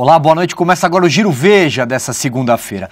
Olá, boa noite. Começa agora o Giro Veja dessa segunda-feira.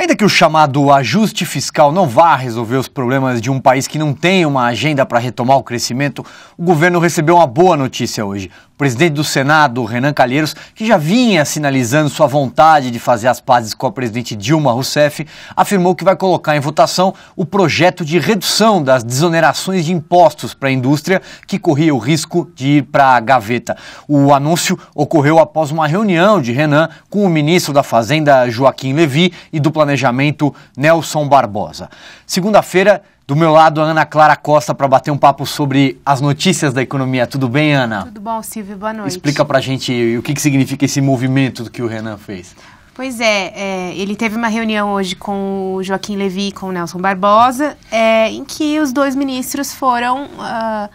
Ainda que o chamado ajuste fiscal não vá resolver os problemas de um país que não tem uma agenda para retomar o crescimento, o governo recebeu uma boa notícia hoje. O presidente do Senado, Renan Calheiros, que já vinha sinalizando sua vontade de fazer as pazes com a presidente Dilma Rousseff, afirmou que vai colocar em votação o projeto de redução das desonerações de impostos para a indústria, que corria o risco de ir para a gaveta. O anúncio ocorreu após uma reunião de Renan com o ministro da Fazenda, Joaquim Levi, e do Planejamento Planejamento, Nelson Barbosa. Segunda-feira, do meu lado, a Ana Clara Costa para bater um papo sobre as notícias da economia. Tudo bem, Ana? Tudo bom, Silvio. Boa noite. Explica para a gente o que, que significa esse movimento que o Renan fez. Pois é, é, ele teve uma reunião hoje com o Joaquim Levi e com o Nelson Barbosa, é, em que os dois ministros foram uh,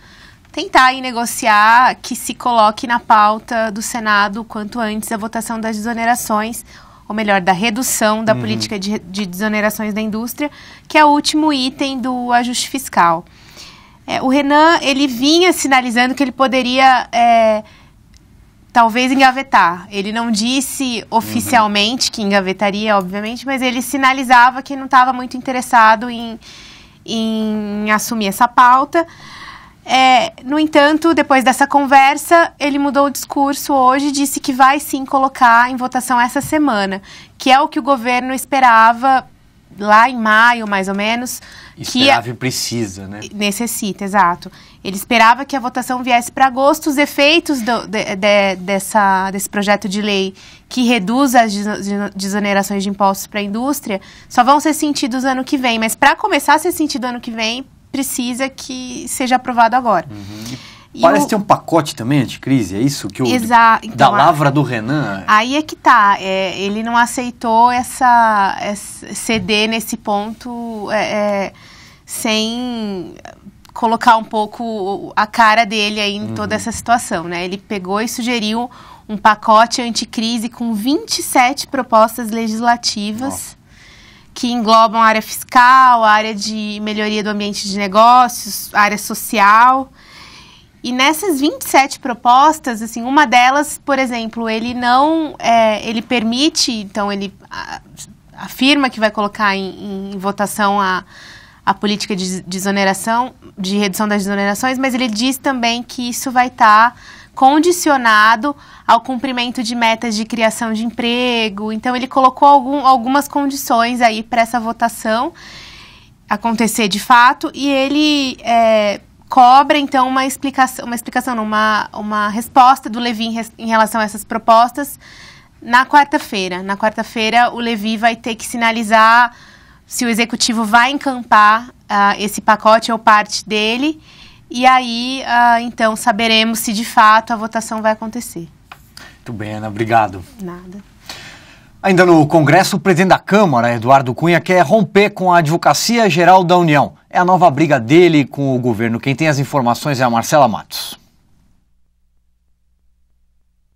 tentar negociar que se coloque na pauta do Senado quanto antes a votação das exonerações ou melhor, da redução da uhum. política de, de, desonerações da indústria, que é o último item do ajuste fiscal. É, o Renan, ele vinha sinalizando que ele poderia é, talvez engavetar. Ele não disse oficialmente uhum. que engavetaria, obviamente, mas ele sinalizava que não estava muito interessado em, em assumir essa pauta. É, no entanto, depois dessa conversa, ele mudou o discurso hoje e disse que vai sim colocar em votação essa semana, que é o que o governo esperava lá em maio, mais ou menos. Esperava que e precisa, né? Necessita, exato. Ele esperava que a votação viesse para agosto. Os efeitos do, de, de, dessa, desse projeto de lei que reduz as desonerações de impostos para a indústria só vão ser sentidos ano que vem. Mas para começar a ser sentido ano que vem, precisa que seja aprovado agora. Uhum. E Parece o... ter um pacote também anticrise, é isso? que o, Exa... então, Da lavra a... do Renan. Aí é que tá. É, ele não aceitou essa, essa ceder nesse ponto é, é, sem colocar um pouco a cara dele aí em uhum. toda essa situação, né? Ele pegou e sugeriu um pacote anticrise com 27 propostas legislativas. Nossa que englobam a área fiscal, a área de melhoria do ambiente de negócios, a área social. E nessas 27 propostas, assim, uma delas, por exemplo, ele não, é, ele permite, então ele afirma que vai colocar em, em votação a, a política de desoneração, de redução das desonerações, mas ele diz também que isso vai estar tá condicionado ao cumprimento de metas de criação de emprego. Então, ele colocou algum, algumas condições aí para essa votação acontecer de fato e ele é, cobra então uma explicação, uma explicação, não, uma, uma resposta do Levi em, res, em relação a essas propostas na quarta-feira. Na quarta-feira, o Levi vai ter que sinalizar se o executivo vai encampar uh, esse pacote ou parte dele. E aí, uh, então, saberemos se de fato a votação vai acontecer. Muito bem, Ana, obrigado. Nada. Ainda no Congresso, o presidente da Câmara, Eduardo Cunha, quer romper com a Advocacia Geral da União. É a nova briga dele com o governo. Quem tem as informações é a Marcela Matos.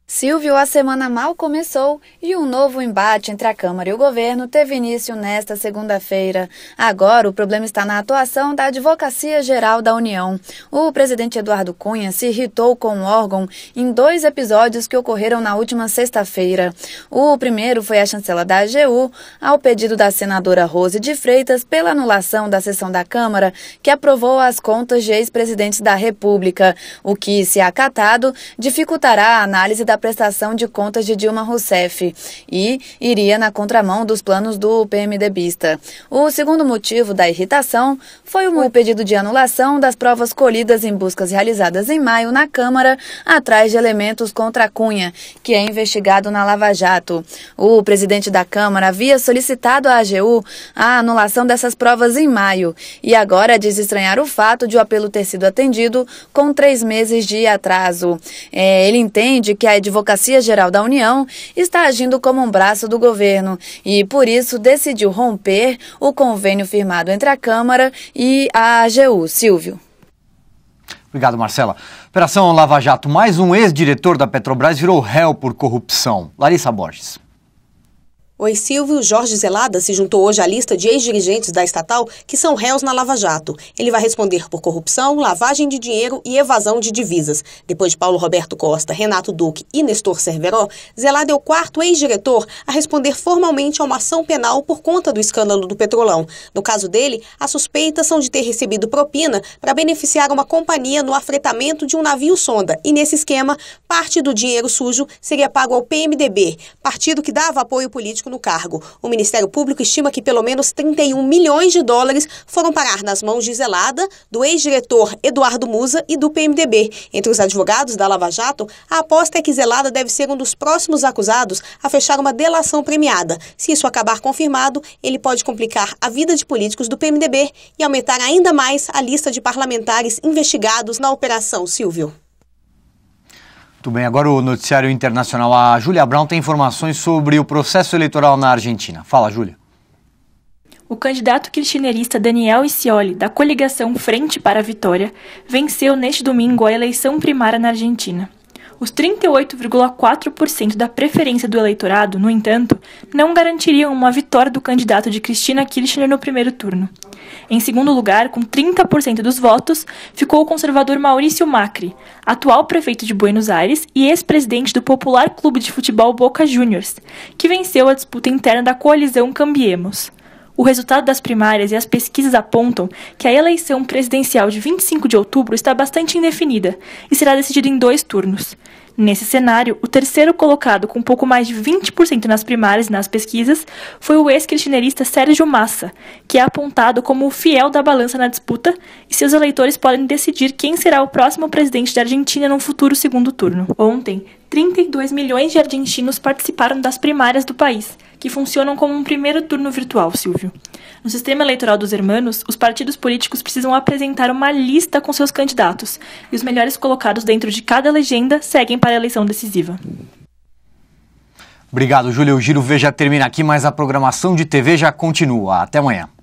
Silvio, a semana mal começou e um novo embate entre a Câmara e o governo teve início nesta segunda-feira. Agora, o problema está na atuação da Advocacia Geral da União. O presidente Eduardo Cunha se irritou com o órgão em dois episódios que ocorreram na última sexta-feira. O primeiro foi a chancela da AGU, ao pedido da senadora Rose de Freitas, pela anulação da sessão da Câmara que aprovou as contas de ex-presidentes da República, o que, se acatado, dificultará a análise da prestação de contas de Dilma Rousseff e iria na contramão dos planos do PMDBista. O segundo motivo da irritação foi o pedido de anulação das provas colhidas em buscas realizadas em maio na Câmara, atrás de elementos contra Cunha, que é investigado na Lava Jato. O presidente da Câmara havia solicitado à AGU a anulação dessas provas em maio e agora diz estranhar o fato de o apelo ter sido atendido com três meses de atraso. É, ele entende que a Advocacia Geral da União está agindo como um braço do governo e, por isso, decidiu romper o convênio firmado entre a Câmara e a AGU. Silvio. Obrigado, Marcela. Operação Lava Jato: mais um ex-diretor da Petrobras virou réu por corrupção. Larissa Borges. Oi, Silvio. Jorge Zelada se juntou hoje à lista de ex-dirigentes da estatal que são réus na Lava Jato. Ele vai responder por corrupção, lavagem de dinheiro e evasão de divisas. Depois de Paulo Roberto Costa, Renato Duque e Nestor Cerveró, Zelada é o quarto ex-diretor a responder formalmente a uma ação penal por conta do escândalo do Petrolão. No caso dele, as suspeitas são de ter recebido propina para beneficiar uma companhia no afretamento de um navio sonda. E nesse esquema, parte do dinheiro sujo seria pago ao PMDB, partido que dava apoio político político no cargo. O Ministério Público estima que pelo menos 31 milhões de dólares foram parar nas mãos de Zelada, do ex-diretor Eduardo Musa e do PMDB. Entre os advogados da Lava Jato, a aposta é que Zelada deve ser um dos próximos acusados a fechar uma delação premiada. Se isso acabar confirmado, ele pode complicar a vida de políticos do PMDB e aumentar ainda mais a lista de parlamentares investigados na Operação Silvio. Muito bem, agora o noticiário internacional. A Júlia Brown tem informações sobre o processo eleitoral na Argentina. Fala, Júlia. O candidato kirchnerista Daniel Scioli, da coligação Frente para a Vitória, venceu neste domingo a eleição primária na Argentina. Os 38,4% da preferência do eleitorado, no entanto, não garantiriam uma vitória do candidato de Cristina Kirchner no primeiro turno. Em segundo lugar, com 30% dos votos, ficou o conservador Maurício Macri, atual prefeito de Buenos Aires e ex-presidente do popular clube de futebol Boca Juniors, que venceu a disputa interna da coalizão Cambiemos. O resultado das primárias e as pesquisas apontam que a eleição presidencial de 25 de outubro está bastante indefinida e será decidida em dois turnos. Nesse cenário, o terceiro colocado com pouco mais de 20% nas primárias e nas pesquisas foi o ex-cristinerista Sérgio Massa, que é apontado como o fiel da balança na disputa e seus eleitores podem decidir quem será o próximo presidente da Argentina num futuro segundo turno. Ontem, 32 milhões de argentinos participaram das primárias do país, que funcionam como um primeiro turno virtual, Silvio. No sistema eleitoral dos hermanos, os partidos políticos precisam apresentar uma lista com seus candidatos, e os melhores colocados dentro de cada legenda seguem para a eleição decisiva. Obrigado, Júlio. O Giro Veja termina aqui, mas a programação de TV já continua. Até amanhã.